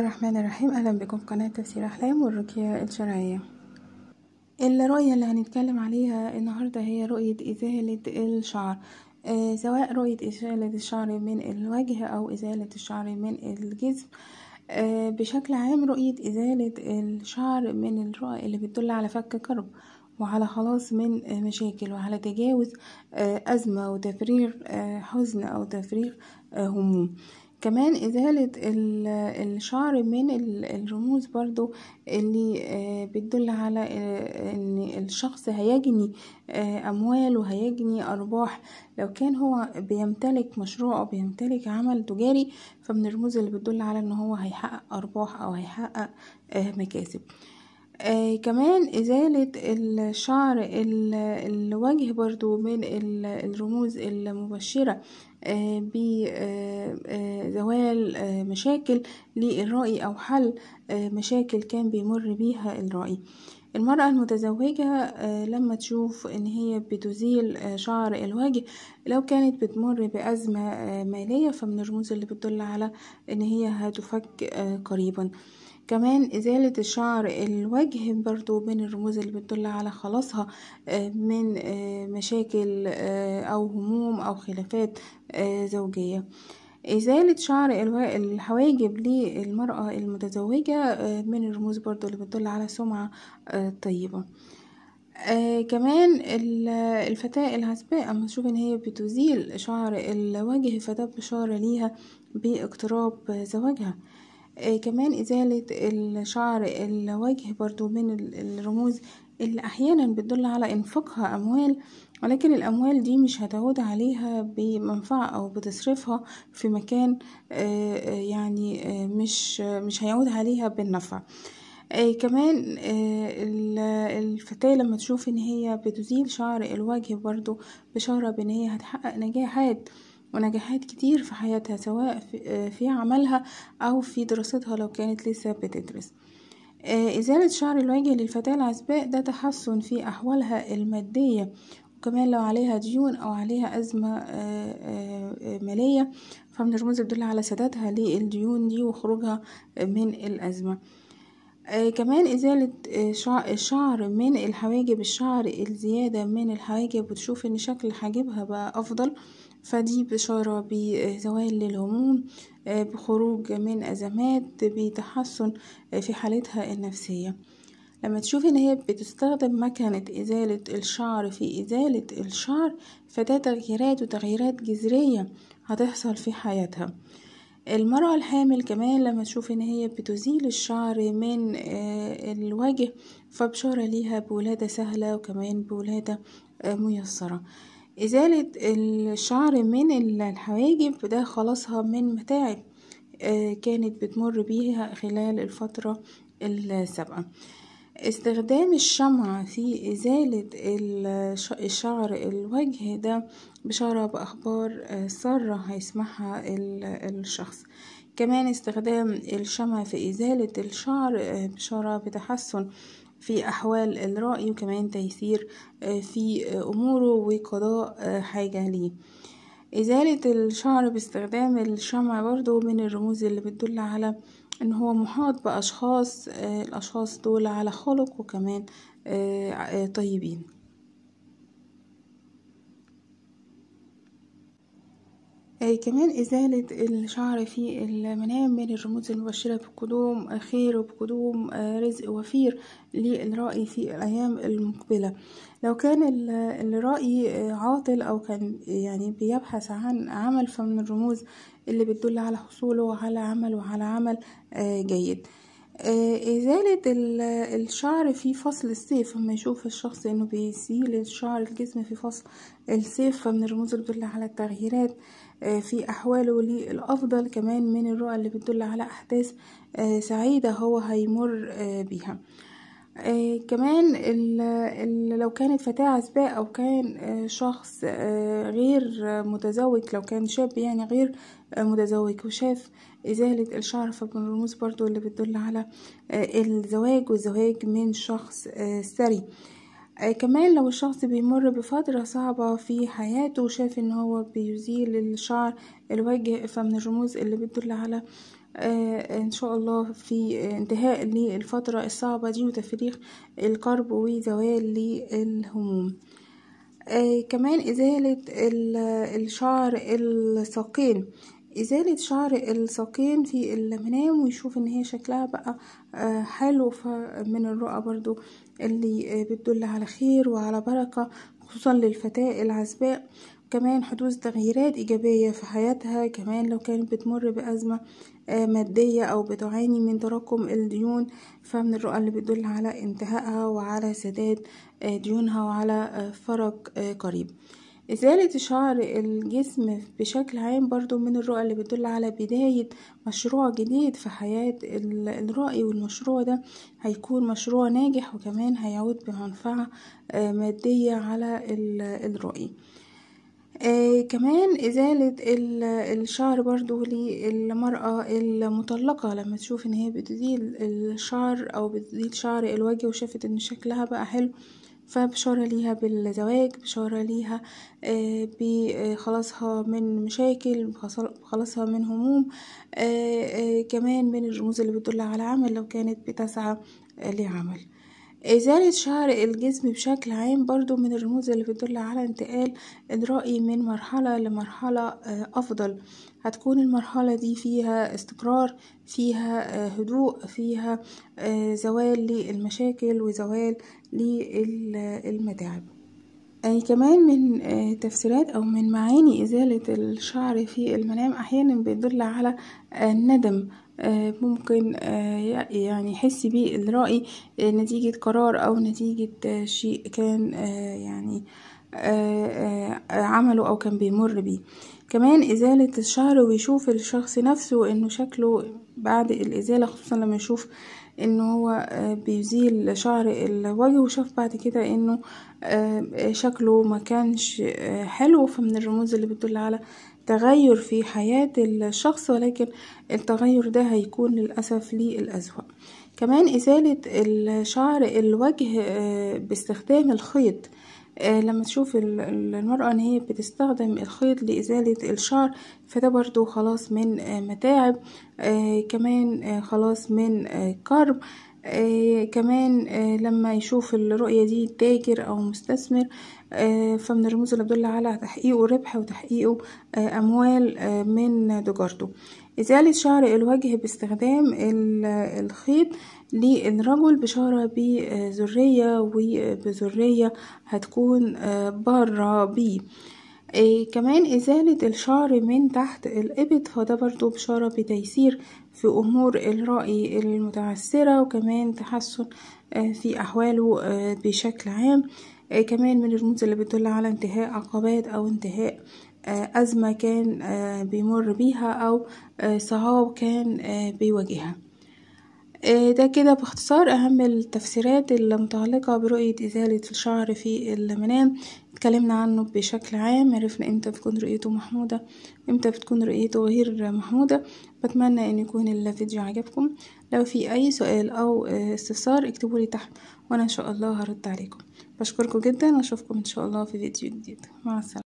الرحمن الرحيم أهلا بكم في قناة تفسير أحلام والرقية الشرعية الرؤية اللي هنتكلم عليها النهاردة هي رؤية إزالة الشعر آه، سواء رؤية إزالة الشعر من الوجه أو إزالة الشعر من الجسم آه، بشكل عام رؤية إزالة الشعر من الرؤى اللي بتدل على فك كرب وعلى خلاص من مشاكل وعلى تجاوز آه، أزمة وتفريغ حزن أو تفريغ هموم كمان إزالة الشعر من الرموز برضو اللي آه، بتدل على آه، ان الشخص هيجني آه، اموال وهيجني ارباح لو كان هو بيمتلك مشروع او بيمتلك عمل تجاري فمن الرموز اللي بتدل على ان هو هيحقق ارباح او هيحقق مكاسب آه كمان إزالة الشعر الوجه برضو من الرموز المبشرة آه، بزوال آه، آه، مشاكل للرأي أو حل مشاكل كان بيمر بيها الرأي المرأة المتزوجة لما تشوف إن هي بتزيل شعر الوجه لو كانت بتمر بأزمة مالية فمن الرموز اللي بتدل على إن هي هتفك قريبا كمان إزالة الشعر الوجه برضو من الرموز اللي بتدل على خلاصها آه، من آه، مشاكل آه، أو هموم أو خلافات زوجية إزالة شعر الحواجب للمرأة المتزوجة من الرموز برضو اللي بتدل على سمعة طيبة آه كمان الفتاة العزباء أما تشوف إن هي بتزيل شعر الوجه فده بشارة ليها باقتراب زواجها آه، كمان إزالة الشعر الوجه برضو من الرموز اللي أحيانا بتدل على إنفاقها أموال ولكن الأموال دي مش هتعود عليها بمنفعة أو بتصرفها في مكان آه، آه، يعني مش مش هيعود عليها بالنفع آه كمان آه الفتاة لما تشوف ان هي بتزيل شعر الوجه برضو بشارة بان هي هتحقق نجاحات ونجاحات كتير في حياتها سواء آه، في عملها أو في دراستها لو كانت لسه بتدرس آه، إزالة شعر الوجه للفتاة العزباء ده تحسن في أحوالها المادية وكمان لو عليها ديون أو عليها أزمة آه، مالية فمن الرموز بتدل على سدادها للديون دي وخروجها من الأزمة كمان إزالة الشعر من الحواجب الشعر الزيادة من الحواجب وتشوف إن شكل حاجبها بقى أفضل فدي بشارة بزوال للهموم آه، بخروج من أزمات بتحسن آه، في حالتها النفسية لما تشوف ان هي بتستخدم مكنة ازالة الشعر في ازالة الشعر فده تغييرات وتغييرات جذرية هتحصل في حياتها المرأة الحامل كمان لما تشوف ان هي بتزيل الشعر من آه، الوجه فبشارة ليها بولادة سهلة وكمان بولادة ميسرة ازالة الشعر من الحواجب ده خلاصها من متاعب آه، كانت بتمر بيها خلال الفترة السابقة استخدام الشمعة في إزالة الشعر الوجه ده بشارة بأخبار آه، سارة هيسمعها الشخص كمان استخدام الشمع في إزالة الشعر آه، بشارة بتحسن في أحوال الرأي وكمان تيسير آه، في آه، أموره وقضاء آه، حاجة ليه إزالة الشعر باستخدام الشمع برضو من الرموز اللي بتدل على إن هو محاط بأشخاص الأشخاص دول على خلق وكمان طيبين آه، كمان إزالة الشعر في المنام من الرموز المبشرة بقدوم خير وبقدوم آه، رزق وفير للرأي في الأيام المقبلة لو كان الرأي آه، عاطل أو كان يعني بيبحث عن عمل فمن الرموز اللي بتدل على حصوله على عمل وعلى عمل جيد إزالة الشعر في فصل الصيف لما يشوف الشخص إنه بيزيل الشعر الجسم في فصل الصيف فمن الرموز اللي بتدل على التغييرات آه، في أحواله للأفضل كمان من الرؤى اللي بتدل على أحداث آه، سعيدة هو هيمر آه، بيها كمان لو كانت فتاة عزباء أو كان شخص غير متزوج لو كان شاب يعني غير متزوج وشاف إزالة الشعر فمن الرموز برضو اللي بتدل على الزواج والزواج من شخص ثري آه كمان لو الشخص بيمر بفترة صعبة في حياته وشاف ان هو بيزيل الشعر الوجه فمن الرموز اللي بتدل على آه ان شاء الله في انتهاء للفترة الصعبة دي وتفريغ القرب وزوال للهموم آه كمان إزالة الشعر الثقيل ازالة شعر الساقين في المنام ويشوف ان هي شكلها بقى آه، حلو من الرؤى برضو اللي آه، بتدل على خير وعلى بركة خصوصا للفتاة العزباء كمان حدوث تغييرات إيجابية في حياتها كمان لو كانت بتمر بأزمة آه، مادية أو بتعاني من تراكم الديون فمن الرؤى اللي بتدل على انتهائها وعلى سداد ديونها وعلى فرج قريب إزالة شعر الجسم بشكل عام برضو من الرؤى اللي بتدل على بداية مشروع جديد في حياة الرأي والمشروع ده هيكون مشروع ناجح وكمان هيعود بمنفعة آه، مادية على الرأي آه كمان إزالة الشعر برضو للمرأة المطلقة لما تشوف إن هي بتزيل الشعر أو بتزيل شعر الوجه وشافت إن شكلها بقى حلو فبشارة ليها بالزواج بشارة ليها آه، بخلاصها آه، من مشاكل بخلاصها من هموم آه، كمان من الرموز اللي بتدل على عمل لو كانت بتسعى لعمل إزالة شعر الجسم بشكل عام برضو من الرموز اللي بتدل على انتقال إدرائي من مرحلة لمرحلة أفضل هتكون المرحلة دي فيها استقرار فيها آه، هدوء فيها آه، زوال للمشاكل وزوال للمتاعب أي آه، كمان من تفسيرات او من معاني ازالة الشعر في المنام احيانا بيدل على الندم ممكن يعني يحس بيه الرأي نتيجة قرار او نتيجة شيء كان يعني آه، آه، عمله أو كان بيمر بيه كمان إزالة الشعر ويشوف الشخص نفسه إنه شكله بعد الإزالة خصوصا لما يشوف إنه هو آه، بيزيل شعر الوجه وشاف بعد كده إنه شكله ما كانش حلو فمن الرموز اللي بتدل على تغير في حياة الشخص ولكن التغير ده هيكون للأسف للأسوأ كمان إزالة الشعر الوجه باستخدام الخيط آه، لما تشوف المرأة ان هي بتستخدم الخيط لازالة الشعر فده برضو خلاص من آه، متاعب آه، كمان خلاص من كرب آه كمان آه لما يشوف الرؤية دي تاجر أو مستثمر آه فمن الرموز اللي بتدل على تحقيقه ربح وتحقيقه آه أموال آه من تجارته إزالة شعر الوجه باستخدام الخيط آه لأن رجل بشارة بذرية وبذرية هتكون آه، بارة بيه إيه كمان إزالة الشعر من تحت الإبط فده برضو بشارة بتيسير في أمور الرأي المتعسرة وكمان تحسن آه، في أحواله آه، بشكل عام إيه، كمان من الرموز اللي بتدل على انتهاء عقبات أو انتهاء أزمة كان بيمر بيها أو صعاب كان بيواجهها آه، ده كده باختصار أهم التفسيرات المتعلقة برؤية إزالة الشعر في المنام اتكلمنا عنه بشكل عام عرفنا امتى بتكون رؤيته محمودة وامتى بتكون رؤيته غير محمودة بتمنى ان يكون الفيديو عجبكم لو في اي سؤال او آه، استفسار اكتبولي تحت وانا ان شاء الله هرد عليكم بشكركم جدا واشوفكم ان شاء الله في فيديو جديد مع السلامة